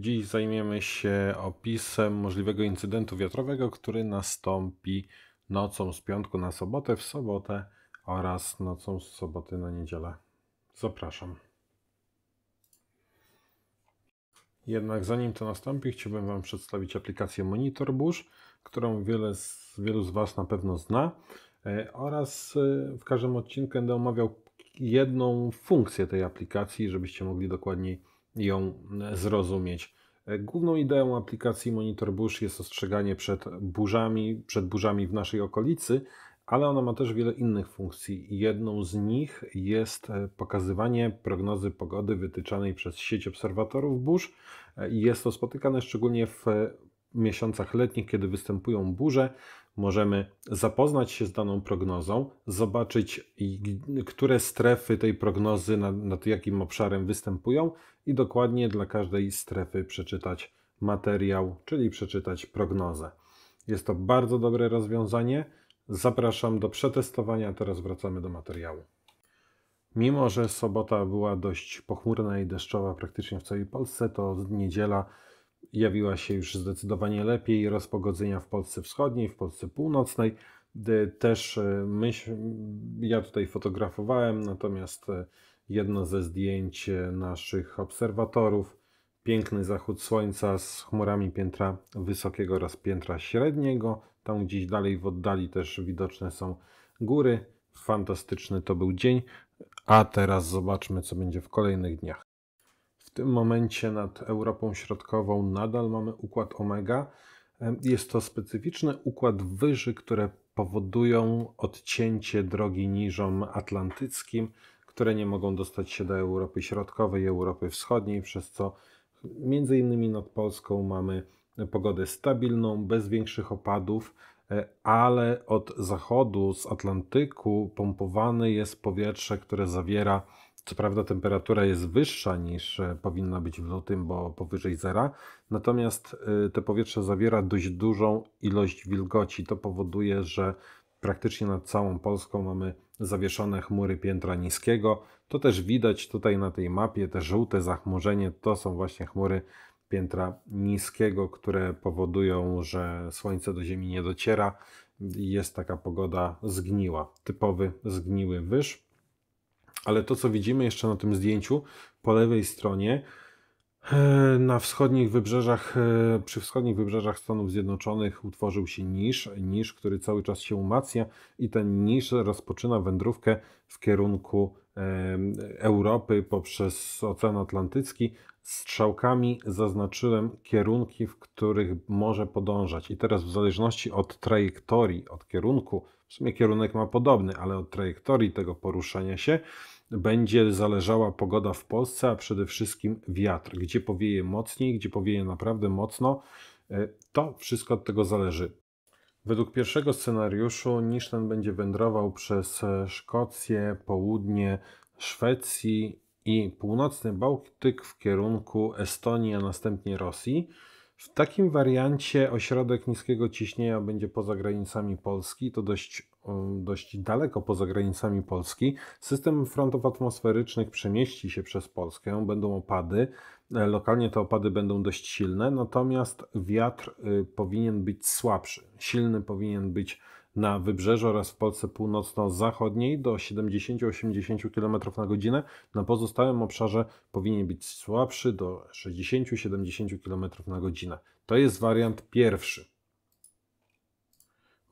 Dziś zajmiemy się opisem możliwego incydentu wiatrowego, który nastąpi nocą z piątku na sobotę, w sobotę oraz nocą z soboty na niedzielę. Zapraszam. Jednak zanim to nastąpi, chciałbym Wam przedstawić aplikację Monitor Bush, którą wiele z, wielu z Was na pewno zna e, oraz e, w każdym odcinku będę omawiał jedną funkcję tej aplikacji, żebyście mogli dokładniej ją e, zrozumieć. E, główną ideą aplikacji Monitor Burz jest ostrzeganie przed burzami, przed burzami w naszej okolicy, ale ona ma też wiele innych funkcji. Jedną z nich jest e, pokazywanie prognozy pogody wytyczanej przez sieć obserwatorów burz. Jest to spotykane szczególnie w miesiącach letnich, kiedy występują burze, możemy zapoznać się z daną prognozą, zobaczyć, które strefy tej prognozy nad, nad jakim obszarem występują i dokładnie dla każdej strefy przeczytać materiał, czyli przeczytać prognozę. Jest to bardzo dobre rozwiązanie. Zapraszam do przetestowania. Teraz wracamy do materiału. Mimo, że sobota była dość pochmurna i deszczowa praktycznie w całej Polsce, to niedziela jawiła się już zdecydowanie lepiej. Rozpogodzenia w Polsce Wschodniej, w Polsce Północnej. Też e, myśl, ja tutaj fotografowałem, natomiast e, jedno ze zdjęć e, naszych obserwatorów. Piękny zachód słońca z chmurami piętra wysokiego oraz piętra średniego. Tam gdzieś dalej w oddali też widoczne są góry. Fantastyczny to był dzień, a teraz zobaczmy, co będzie w kolejnych dniach tym momencie nad Europą Środkową nadal mamy układ omega. Jest to specyficzny układ wyży, które powodują odcięcie drogi niżom atlantyckim, które nie mogą dostać się do Europy Środkowej, Europy Wschodniej, przez co między innymi nad Polską mamy pogodę stabilną, bez większych opadów, e, ale od zachodu, z Atlantyku pompowany jest powietrze, które zawiera co prawda temperatura jest wyższa niż e, powinna być w lutym, bo powyżej zera, natomiast e, to powietrze zawiera dość dużą ilość wilgoci. To powoduje, że praktycznie nad całą Polską mamy zawieszone chmury piętra niskiego. To też widać tutaj na tej mapie, te żółte zachmurzenie to są właśnie chmury piętra niskiego, które powodują, że słońce do Ziemi nie dociera. Jest taka pogoda zgniła, typowy zgniły wyż ale to, co widzimy jeszcze na tym zdjęciu po lewej stronie, e, na wschodnich wybrzeżach, e, przy wschodnich wybrzeżach Stanów Zjednoczonych utworzył się nisz, nisz, który cały czas się umacnia i ten nisz rozpoczyna wędrówkę w kierunku e, Europy poprzez Ocean Atlantycki. Strzałkami zaznaczyłem kierunki, w których może podążać i teraz w zależności od trajektorii, od kierunku, w sumie kierunek ma podobny, ale od trajektorii tego poruszania się będzie zależała pogoda w Polsce, a przede wszystkim wiatr. Gdzie powieje mocniej, gdzie powieje naprawdę mocno, e, to wszystko od tego zależy. Według pierwszego scenariuszu Nishten będzie wędrował przez e, Szkocję, południe Szwecji i północny Bałtyk w kierunku Estonii, a następnie Rosji. W takim wariancie ośrodek niskiego ciśnienia będzie poza granicami Polski, to dość, dość daleko poza granicami Polski. System frontów atmosferycznych przemieści się przez Polskę, będą opady. E, lokalnie te opady będą dość silne, natomiast wiatr y, powinien być słabszy. Silny powinien być na wybrzeżu oraz w Polsce północno-zachodniej do 70-80 km na godzinę. Na pozostałym obszarze powinien być słabszy do 60-70 km na godzinę. To jest wariant pierwszy.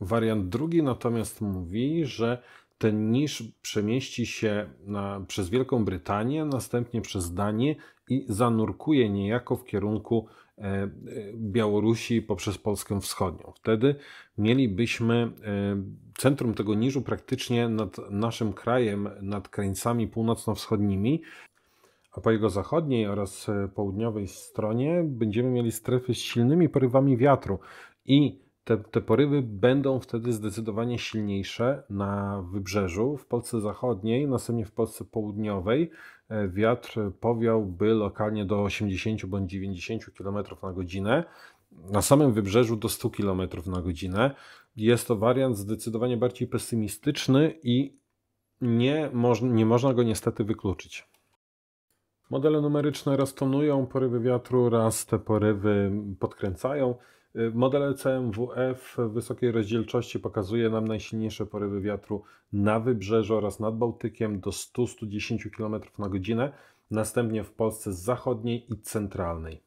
Wariant drugi natomiast mówi, że ten niż przemieści się na, przez Wielką Brytanię, następnie przez Danię i zanurkuje niejako w kierunku E, e, Białorusi poprzez Polskę Wschodnią. Wtedy mielibyśmy e, centrum tego niżu praktycznie nad naszym krajem, nad krańcami północno-wschodnimi, a po jego zachodniej oraz południowej stronie będziemy mieli strefy z silnymi porywami wiatru i te, te, porywy będą wtedy zdecydowanie silniejsze na wybrzeżu, w Polsce Zachodniej, następnie w Polsce Południowej, wiatr powiałby lokalnie do 80 bądź 90 km na godzinę. Na samym wybrzeżu do 100 km na godzinę. Jest to wariant zdecydowanie bardziej pesymistyczny i nie, moż nie można go niestety wykluczyć. Modele numeryczne raz tonują porywy wiatru, raz te porywy podkręcają. Model e CMWF w wysokiej rozdzielczości pokazuje nam najsilniejsze porywy wiatru na wybrzeżu oraz nad Bałtykiem do 100-110 km na godzinę, następnie w Polsce zachodniej i centralnej.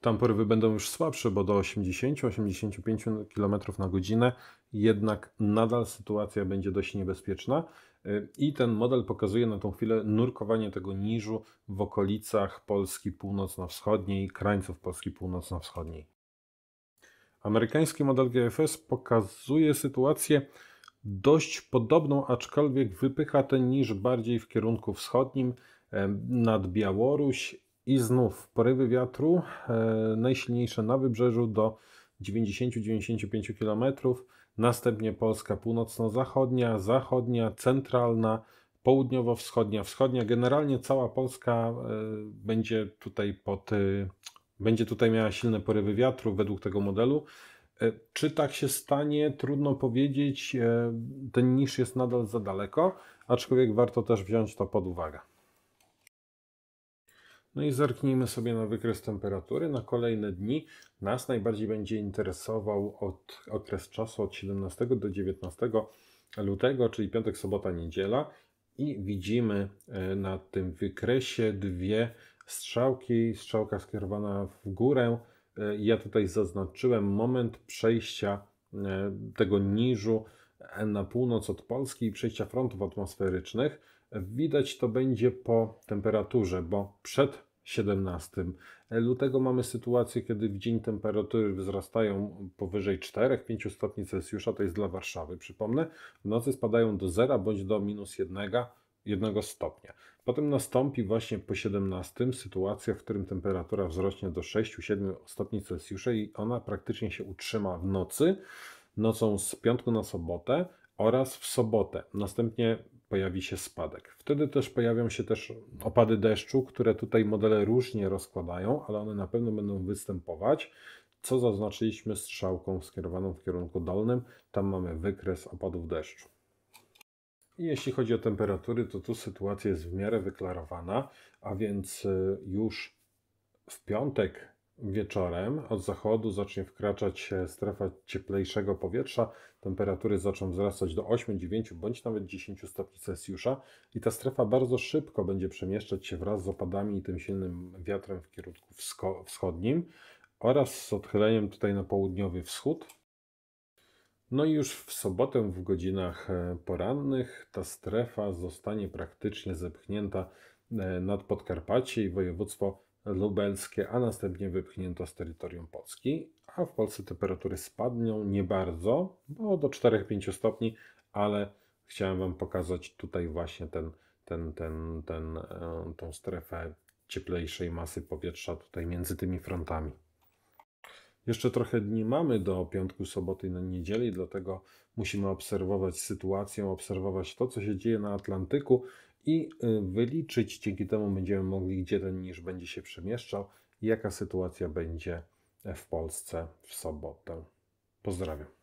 Tam porywy będą już słabsze, bo do 80-85 km na godzinę, jednak nadal sytuacja będzie dość niebezpieczna. Y, I ten model pokazuje na tą chwilę nurkowanie tego niżu w okolicach Polski północno-wschodniej, krańców Polski północno-wschodniej. Amerykański model GFS pokazuje sytuację dość podobną, aczkolwiek wypycha ten niż bardziej w kierunku wschodnim e, nad Białoruś i znów porywy wiatru e, najsilniejsze na wybrzeżu do 90-95 km, następnie Polska północno-zachodnia, zachodnia, centralna, południowo-wschodnia, wschodnia. Generalnie cała Polska e, będzie tutaj pod będzie tutaj miała silne porywy wiatru według tego modelu. E, czy tak się stanie? Trudno powiedzieć. E, ten niż jest nadal za daleko, aczkolwiek warto też wziąć to pod uwagę. No i zerknijmy sobie na wykres temperatury na kolejne dni. Nas najbardziej będzie interesował od, okres czasu od 17 do 19 lutego, czyli piątek, sobota, niedziela. I widzimy e, na tym wykresie dwie strzałki, strzałka skierowana w górę. E, ja tutaj zaznaczyłem moment przejścia e, tego niżu na północ od Polski i przejścia frontów atmosferycznych. Widać to będzie po temperaturze, bo przed 17 lutego mamy sytuację, kiedy w dzień temperatury wzrastają powyżej 4-5 stopni Celsjusza, to jest dla Warszawy, przypomnę. W nocy spadają do zera bądź do minus 1 1 stopnia. Potem nastąpi właśnie po 17 sytuacja, w którym temperatura wzrośnie do 6-7 stopni Celsjusza i ona praktycznie się utrzyma w nocy, nocą z piątku na sobotę oraz w sobotę. Następnie pojawi się spadek. Wtedy też pojawią się też opady deszczu, które tutaj modele różnie rozkładają, ale one na pewno będą występować co zaznaczyliśmy strzałką skierowaną w kierunku dolnym. Tam mamy wykres opadów deszczu. Jeśli chodzi o temperatury, to tu sytuacja jest w miarę wyklarowana, a więc y, już w piątek wieczorem od zachodu zacznie wkraczać strefa cieplejszego powietrza. Temperatury zaczną wzrastać do 8, 9 bądź nawet 10 stopni Celsjusza i ta strefa bardzo szybko będzie przemieszczać się wraz z opadami i tym silnym wiatrem w kierunku wschodnim oraz z odchyleniem tutaj na południowy wschód no i już w sobotę w godzinach e, porannych ta strefa zostanie praktycznie zepchnięta e, nad Podkarpacie i województwo lubelskie, a następnie wypchnięto z terytorium Polski. A w Polsce temperatury spadną nie bardzo, bo do 4-5 stopni, ale chciałem Wam pokazać tutaj właśnie ten, ten, ten, ten, e, tą strefę cieplejszej masy powietrza tutaj między tymi frontami. Jeszcze trochę dni mamy do piątku, soboty i niedzieli, dlatego musimy obserwować sytuację, obserwować to, co się dzieje na Atlantyku i y, wyliczyć, dzięki temu będziemy mogli, gdzie ten niż będzie się przemieszczał, jaka sytuacja będzie w Polsce w sobotę. Pozdrawiam.